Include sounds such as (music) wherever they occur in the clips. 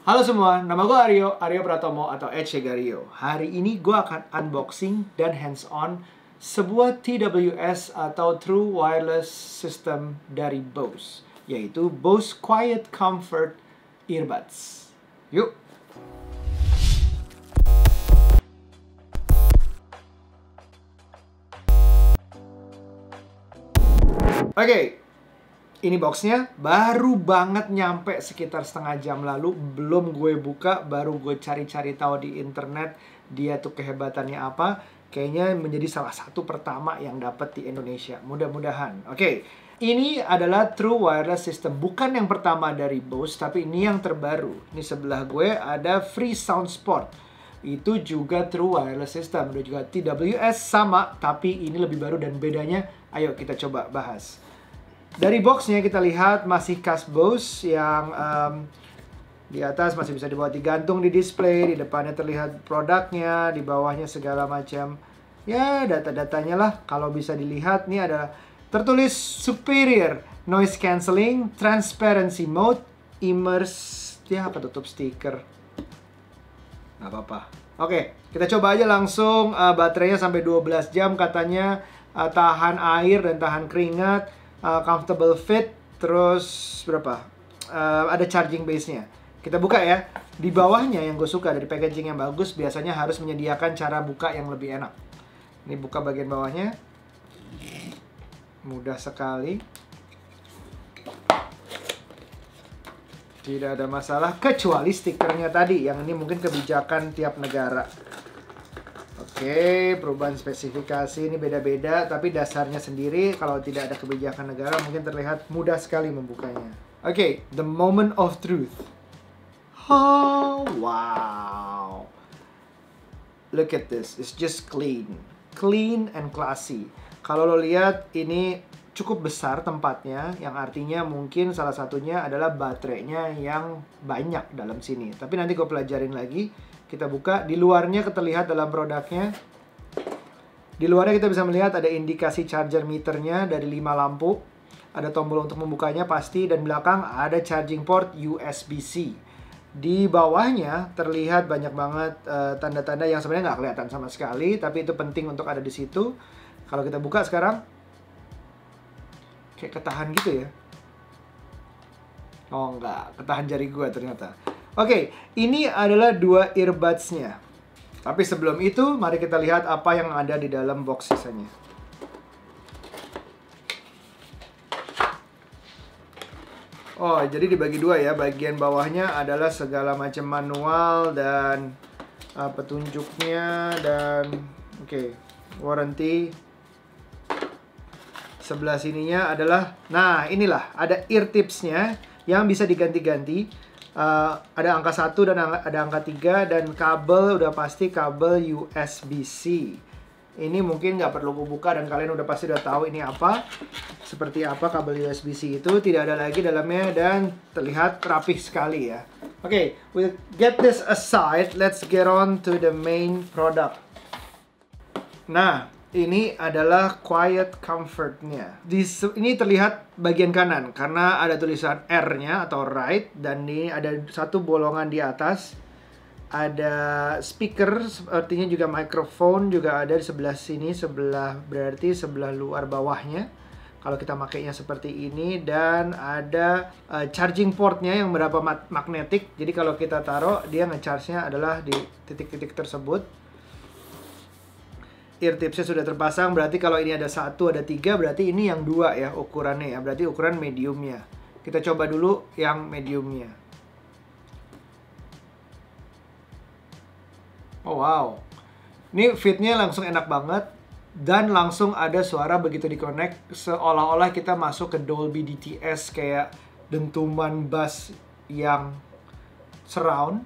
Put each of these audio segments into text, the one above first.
Halo semua, nama gue Aryo, Aryo Pratomo atau Ed Shegario. Hari ini gue akan unboxing dan hands-on sebuah TWS atau True Wireless System dari Bose, yaitu Bose Quiet Comfort Earbuds. Yuk! Oke, okay, ini boxnya baru banget nyampe sekitar setengah jam lalu belum gue buka baru gue cari-cari tahu di internet dia tuh kehebatannya apa kayaknya menjadi salah satu pertama yang dapat di Indonesia mudah-mudahan oke okay. ini adalah true wireless system bukan yang pertama dari Bose tapi ini yang terbaru ini sebelah gue ada Free Sound Sport itu juga true wireless system udah juga TWS sama tapi ini lebih baru dan bedanya ayo kita coba bahas dari boxnya kita lihat masih khas Bose yang um, di atas masih bisa dibawa digantung di display, di depannya terlihat produknya, di bawahnya segala macam ya data-datanya lah kalau bisa dilihat nih ada tertulis superior noise cancelling, transparency mode, immerse, ya apa tutup stiker. Nggak apa-apa. Oke, kita coba aja langsung uh, baterainya sampai 12 jam katanya uh, tahan air dan tahan keringat uh, comfortable fit, terus berapa? Uh, ada charging base-nya. Kita buka ya. Di bawahnya yang gue suka dari packaging yang bagus biasanya harus menyediakan cara buka yang lebih enak. Ini buka bagian bawahnya. Mudah sekali. Tidak ada masalah kecuali stikernya tadi yang ini mungkin kebijakan tiap negara. Oke, perubahan spesifikasi ini beda-beda, tapi dasarnya sendiri kalau tidak ada kebijakan negara mungkin terlihat mudah sekali membukanya. Oke, the moment of truth. Oh, wow. Look at this, it's just clean. Clean and classy. Kalau lo lihat, ini cukup besar tempatnya yang artinya mungkin salah satunya adalah baterainya yang banyak dalam sini. Tapi nanti gue pelajarin lagi kita buka, di luarnya terlihat dalam produknya. Di luarnya kita bisa melihat ada indikasi charger meternya dari 5 lampu. Ada tombol untuk membukanya pasti dan belakang ada charging port USB-C. Di bawahnya terlihat banyak banget eh, tanda-tanda uh, yang sebenarnya nggak kelihatan sama sekali, tapi itu penting untuk ada di situ. Kalau kita buka sekarang, kayak ketahan gitu ya. Oh nggak ketahan jari gua ternyata. Oke, ini adalah dua earbudsnya. Tapi sebelum itu, mari kita lihat apa yang ada di dalam box sisanya. Oh, jadi dibagi dua ya. Bagian bawahnya adalah segala macam manual dan uh, petunjuknya dan oke, okay, warranty. Sebelah sininya adalah, nah inilah ada ear tipsnya yang bisa diganti-ganti uh, ada angka 1 dan angka, ada angka 3 dan kabel udah pasti kabel USB-C. Ini mungkin nggak perlu kubuka dan kalian udah pasti udah tahu ini apa. Seperti apa kabel USB-C itu tidak ada lagi dalamnya dan terlihat rapih sekali ya. Oke, okay, we'll get this aside, let's get on to the main product. Nah, ini adalah quiet comfortnya. Di ini terlihat bagian kanan karena ada tulisan R-nya atau right dan ini ada satu bolongan di atas. Ada speaker artinya juga microphone juga ada di sebelah sini, sebelah berarti sebelah luar bawahnya. Kalau kita makainya seperti ini dan ada uh, charging portnya yang berapa magnetik. Jadi kalau kita taruh dia ngecharge-nya adalah di titik-titik tersebut IR tipsnya sudah terpasang berarti kalau ini ada satu ada tiga berarti ini yang dua ya ukurannya ya berarti ukuran mediumnya kita coba dulu yang mediumnya oh wow ini fitnya langsung enak banget dan langsung ada suara begitu di seolah-olah kita masuk ke Dolby DTS kayak dentuman bass yang surround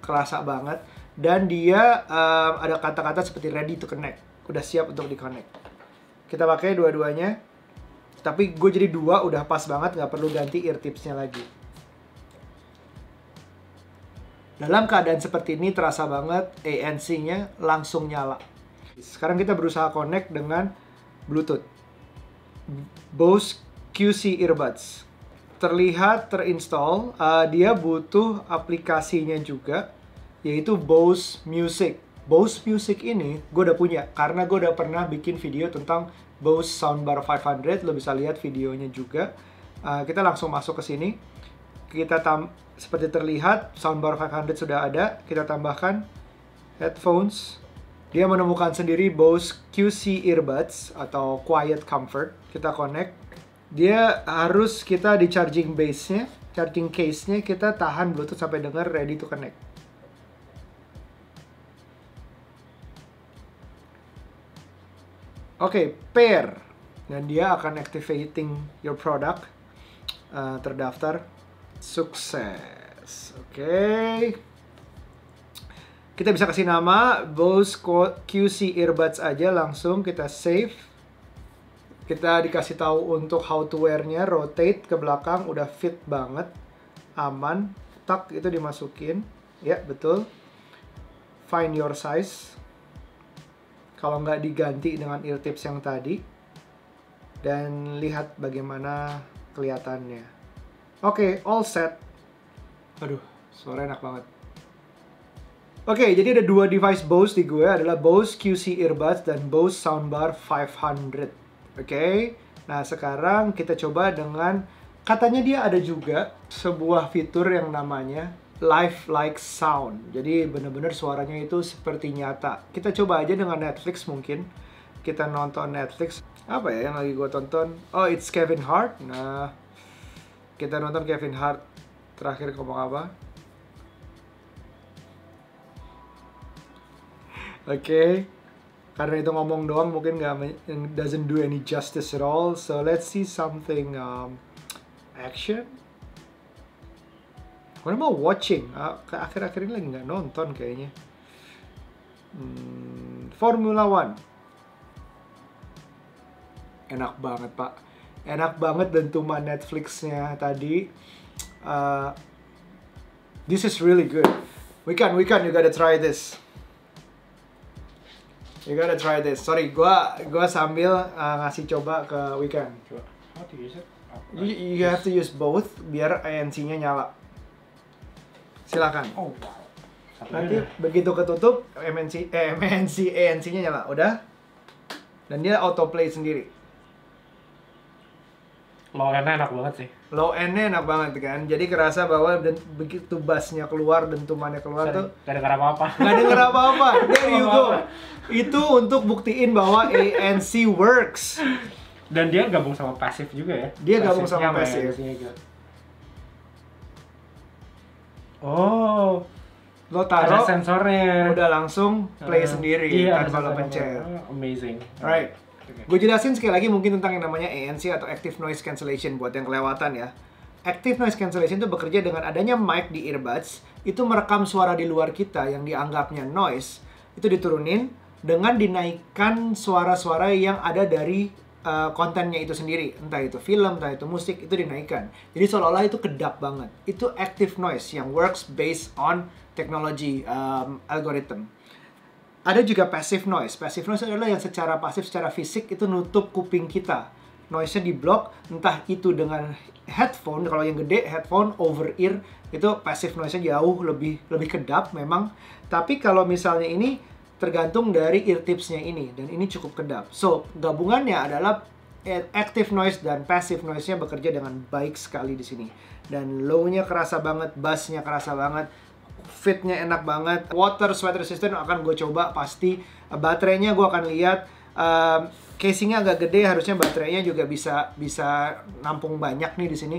kerasa banget dan dia um, ada kata-kata seperti ready to connect udah siap untuk di connect kita pakai dua-duanya tapi gue jadi dua udah pas banget nggak perlu ganti ear tipsnya lagi dalam keadaan seperti ini terasa banget ANC-nya langsung nyala sekarang kita berusaha connect dengan Bluetooth Bose QC earbuds terlihat terinstall uh, dia butuh aplikasinya juga yaitu Bose Music. Bose Music ini gue udah punya karena gue udah pernah bikin video tentang Bose Soundbar 500. Lo bisa lihat videonya juga. Uh, kita langsung masuk ke sini. Kita tam seperti terlihat soundbar 500 sudah ada. Kita tambahkan headphones. Dia menemukan sendiri Bose QC earbuds atau Quiet Comfort. Kita connect. Dia harus kita di charging base-nya, charging case-nya kita tahan Bluetooth sampai dengar ready to connect. Oke, okay, pair. Nah, dia akan activating your product. Uh, terdaftar. Sukses. Oke. Okay. Kita bisa kasih nama Bose QC Earbuds aja langsung. Kita save. Kita dikasih tahu untuk how to wear-nya. Rotate ke belakang. Udah fit banget. Aman. Tak, itu dimasukin. Ya, betul. Find your size kalau nggak diganti dengan ear tips yang tadi dan lihat bagaimana kelihatannya. Oke, okay, all set. Aduh, suara enak banget. Oke, okay, jadi ada dua device Bose di gue adalah Bose QC Earbuds dan Bose Soundbar 500. Oke, okay? nah sekarang kita coba dengan katanya dia ada juga sebuah fitur yang namanya live like sound. Jadi bener-bener suaranya itu seperti nyata. Kita coba aja dengan Netflix mungkin. Kita nonton Netflix. Apa ya yang lagi gue tonton? Oh, it's Kevin Hart. Nah, kita nonton Kevin Hart. Terakhir ngomong apa? Oke. Okay. Karena itu ngomong doang mungkin nggak doesn't do any justice at all. So let's see something um, action. Orang mau watching. Akhir-akhir ini lagi nggak nonton kayaknya. Hmm, Formula One. Enak banget pak. Enak banget dan dentuman Netflix-nya tadi. Uh, this is really good. We can, we can. You gotta try this. You gotta try this. Sorry, gua gua sambil uh, ngasih coba ke weekend. Coba. How oh, to use it? Oh, you, you have to use both biar ANC-nya nyala silakan oh nanti ya. begitu ketutup MNC eh, MNC anc e nya nyala udah dan dia autoplay sendiri low end enak banget sih low end enak banget kan jadi kerasa bahwa begitu bassnya keluar dentumannya keluar Sorry, tuh gak denger apa apa gak denger apa apa (laughs) there you go itu untuk buktiin bahwa ANC e works dan dia gabung sama pasif juga ya dia gabung sama ya, pasif e Oh. Lo taruh ada sensornya. Udah langsung play uh, sendiri iya, tanpa lo pencet. Oh, amazing. Right. Okay. Gue jelasin sekali lagi mungkin tentang yang namanya ANC atau Active Noise Cancellation buat yang kelewatan ya. Active Noise Cancellation itu bekerja dengan adanya mic di earbuds, itu merekam suara di luar kita yang dianggapnya noise, itu diturunin dengan dinaikkan suara-suara yang ada dari Eh, kontennya itu sendiri, entah itu film, entah itu musik, itu dinaikkan. Jadi seolah-olah itu kedap banget. Itu active noise yang works based on technology um, algorithm. Ada juga passive noise. Passive noise adalah yang secara pasif, secara fisik itu nutup kuping kita. Noise-nya diblok, entah itu dengan headphone, kalau yang gede headphone over ear itu passive noise-nya jauh lebih lebih kedap memang. Tapi kalau misalnya ini tergantung dari ear tipsnya ini dan ini cukup kedap. So, gabungannya adalah active noise dan passive noise-nya bekerja dengan baik sekali di sini. Dan low-nya kerasa banget, bass-nya kerasa banget, fit-nya enak banget. Water sweat resistant akan gue coba pasti. Baterainya gue akan lihat. Um, casingnya agak gede, harusnya baterainya juga bisa bisa nampung banyak nih di sini.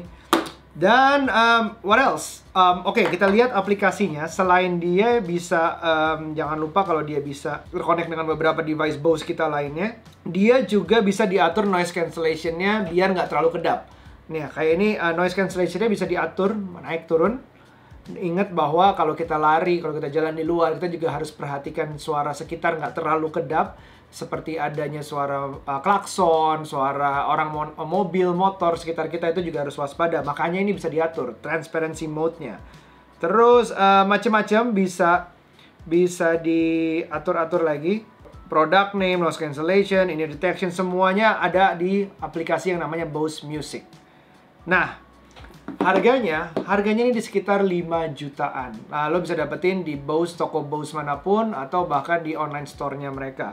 Dan um, what else? Um, Oke, okay, kita lihat aplikasinya. Selain dia bisa, um, jangan lupa kalau dia bisa terkonek dengan beberapa device Bose kita lainnya, dia juga bisa diatur noise cancellationnya biar nggak terlalu kedap. Nih, ya, kayak ini uh, noise cancellationnya bisa diatur naik turun. Ingat bahwa kalau kita lari, kalau kita jalan di luar, kita juga harus perhatikan suara sekitar nggak terlalu kedap seperti adanya suara uh, klakson, suara orang mo eh, mobil, motor sekitar kita itu juga harus waspada. Makanya ini bisa diatur transparency mode-nya. Terus uh, macam-macam bisa bisa diatur-atur lagi. Product name, noise cancellation, ini detection semuanya ada di aplikasi yang namanya Bose Music. Nah, harganya harganya ini di sekitar 5 jutaan. Nah, lo bisa dapetin di Bose toko Bose manapun atau bahkan di online store-nya mereka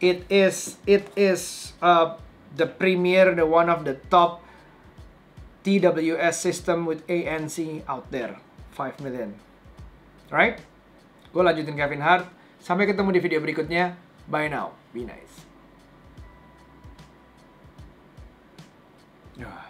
it is it is uh, the premier the one of the top TWS system with ANC out there 5 million right gue lanjutin Kevin Hart sampai ketemu di video berikutnya bye now be nice ah.